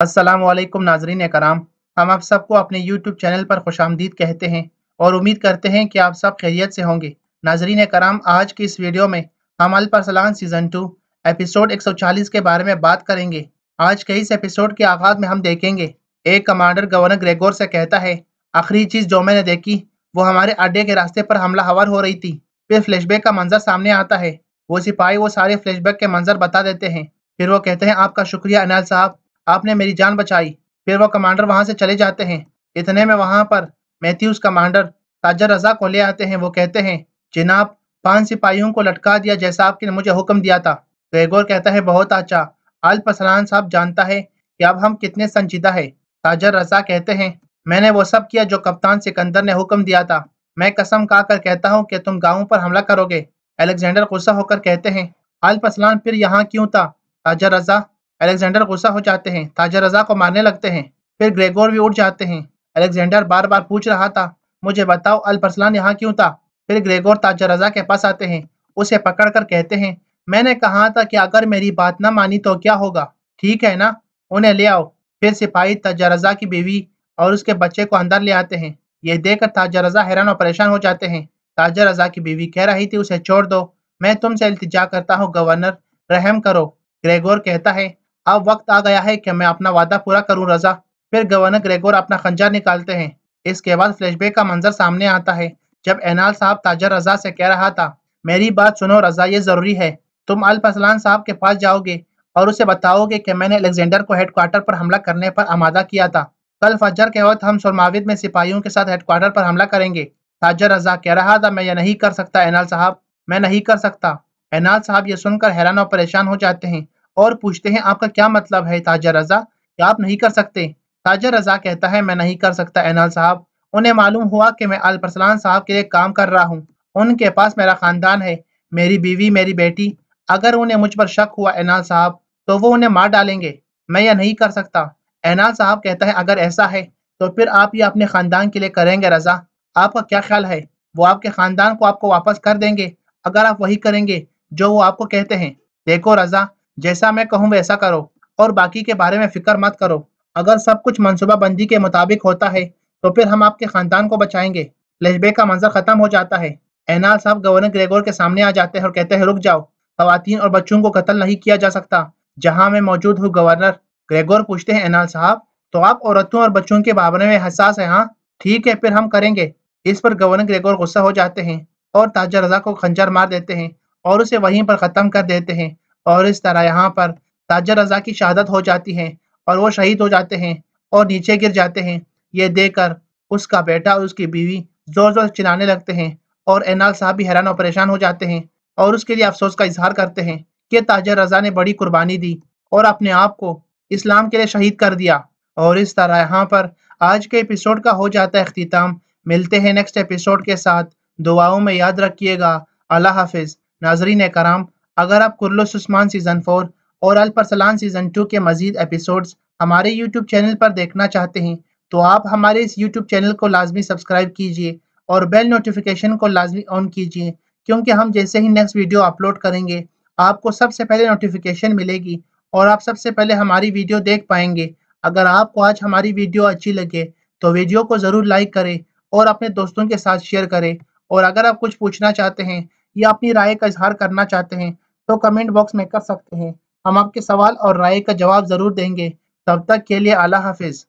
असलम नाजरीन कराम हम आप सबको अपने YouTube चैनल पर खुश आमदीद कहते हैं और उम्मीद करते हैं कि आप सब खैरियत से होंगे नाजरीन कराम आज की इस वीडियो में हम अलपरसलान सीज़न टू एपिसोड 140 के बारे में बात करेंगे आज के इस एपिसोड के आगाज में हम देखेंगे एक कमांडर गवर्नर ग्रेगोर से कहता है आखिरी चीज़ जो मैंने देखी वो हमारे अड्डे के रास्ते पर हमला हवर हो रही थी फिर फ्लैशबैक का मंजर सामने आता है वो सिपाही वो सारे फ्लैशबैक के मंजर बता देते हैं फिर वो कहते हैं आपका शुक्रिया अनिल साहब आपने मेरी जान बचाई फिर वह कमांडर वहां से चले जाते हैं इतने में वहां पर मैथ्यूज कमांडर ताजर रजा को ले आते हैं वो कहते हैं जिनाब पांच सिपाहियों को लटका दिया जैसा ने मुझे हुक्म दिया था गैगोर कहता है बहुत अच्छा अल पसरान साहब जानता है कि अब हम कितने संजीदा है ताजर रजा कहते हैं मैंने वो सब किया जो कप्तान सिकंदर ने हुक्म दिया था मैं कसम का कर कहता हूँ कि तुम गाँव पर हमला करोगे अलेक्जेंडर गुस्सा होकर कहते हैं अल पसलान फिर यहाँ क्यों था ताजर रजा अलेक्जेंडर गुस्सा हो जाते हैं ताजा रजा को मारने लगते हैं फिर ग्रेगोर भी उठ जाते हैं अलेक्जेंडर बार बार पूछ रहा था मुझे बताओ अल फरसलान यहाँ क्यों था फिर ग्रेगोर ताजा रजा के पास आते हैं उसे पकड़ कर कहते हैं मैंने कहा था कि अगर मेरी बात ना मानी तो क्या होगा ठीक है ना उन्हें ले आओ फिर सिपाही ताजा रजा की बीवी और उसके बच्चे को अंदर ले आते हैं यह देखकर ताजा रजा हैरान और परेशान हो जाते हैं ताजा रजा की बीवी कह रही थी उसे छोड़ दो मैं तुमसे इल्तिजा करता हूँ गवर्नर रहम करो ग्रेगोर कहता है अब वक्त आ गया है कि मैं अपना वादा पूरा करूं रजा फिर गवर्नर ग्रेगोर अपना खंजर निकालते हैं इसके बाद फ्लैशबैक का मंजर सामने आता है जब एनाल साहब ताजर रजा से कह रहा था मेरी बात सुनो रजा ये जरूरी है तुम फसलान साहब के पास जाओगे और उसे बताओगे कि मैंने अलेक्जेंडर को हेडक्वार्टर पर हमला करने पर आमादा किया था कल फजर के वक्त हम सुरमाविद में सिपाहियों के साथ हेडक्वार्टर पर हमला करेंगे ताजर रजा कह रहा था मैं ये नहीं कर सकता एनाल साहब मैं नहीं कर सकता एनाल साहब ये सुनकर हैरान और परेशान हो जाते हैं और पूछते हैं आपका क्या मतलब है ताजा रजा क्या आप नहीं कर सकते ताजा रजा कहता है मैं नहीं कर सकता एनाल साहब उन्हें मालूम हुआ कि मैं अलपरसलान साहब के लिए काम कर रहा हूँ उनके पास मेरा खानदान है मेरी बीवी मेरी बेटी अगर उन्हें मुझ पर शक हुआ एनाल साहब तो वो उन्हें मार डालेंगे मैं यह नहीं कर सकता एनाल साहब कहता है अगर ऐसा है तो फिर आप ये अपने खानदान के लिए करेंगे रजा आपका क्या ख्याल है वो आपके खानदान को आपको वापस कर देंगे अगर आप वही करेंगे जो वो आपको कहते हैं देखो रजा जैसा मैं कहूँ वैसा करो और बाकी के बारे में फिक्र मत करो अगर सब कुछ मनसूबा बंदी के मुताबिक होता है तो फिर हम आपके खानदान को बचाएंगे लजबे का मंजर खत्म हो जाता है एनाल साहब गवर्नर ग्रेगोर के सामने आ जाते हैं और कहते हैं रुक जाओ खातन और बच्चों को कत्ल नहीं किया जा सकता जहाँ मैं मौजूद हूँ गवर्नर ग्रेगोर पूछते हैं एनाल साहब तो आप औरतों और बच्चों के बाबरे में हसास है हाँ ठीक है फिर हम करेंगे इस पर गवर्नर ग्रेगोर गुस्सा हो जाते हैं और ताजा रजा को खंजर मार देते हैं और उसे वहीं पर ख़त्म कर देते हैं और इस तरह यहाँ पर ताजा रजा की शहादत हो जाती है और वो शहीद हो जाते हैं और नीचे गिर जाते हैं ये देखकर उसका बेटा और उसकी बीवी जोर जोर चिल्लाने लगते हैं और एनाल साहब भी हैरान और परेशान हो जाते हैं और उसके लिए अफसोस का इजहार करते हैं कि ताजा रजा ने बड़ी कुर्बानी दी और अपने आप को इस्लाम के लिए शहीद कर दिया और इस तरह यहाँ पर आज के एपिसोड का हो जाता है अख्ताम मिलते हैं नेक्स्ट एपिसोड के साथ दुआओं में याद रखिएगा अल्लाह हाफिज़ नाजरीन कराम अगर आप कुरलुस उस्मान सीज़न फोर और अलपरसलान सीज़न टू के मजीद एपिसोड्स हमारे यूट्यूब चैनल पर देखना चाहते हैं तो आप हमारे इस यूट्यूब चैनल को लाजमी सब्सक्राइब कीजिए और बेल नोटिफिकेशन को लाजमी ऑन कीजिए क्योंकि हम जैसे ही नेक्स्ट वीडियो अपलोड करेंगे आपको सबसे पहले नोटिफिकेशन मिलेगी और आप सबसे पहले हमारी वीडियो देख पाएंगे अगर आपको आज हमारी वीडियो अच्छी लगे तो वीडियो को ज़रूर लाइक करें और अपने दोस्तों के साथ शेयर करें और अगर आप कुछ पूछना चाहते हैं या अपनी राय का इजहार करना चाहते हैं तो कमेंट बॉक्स में कर सकते हैं हम आपके सवाल और राय का जवाब ज़रूर देंगे तब तक के लिए अल्लाह हाफिज़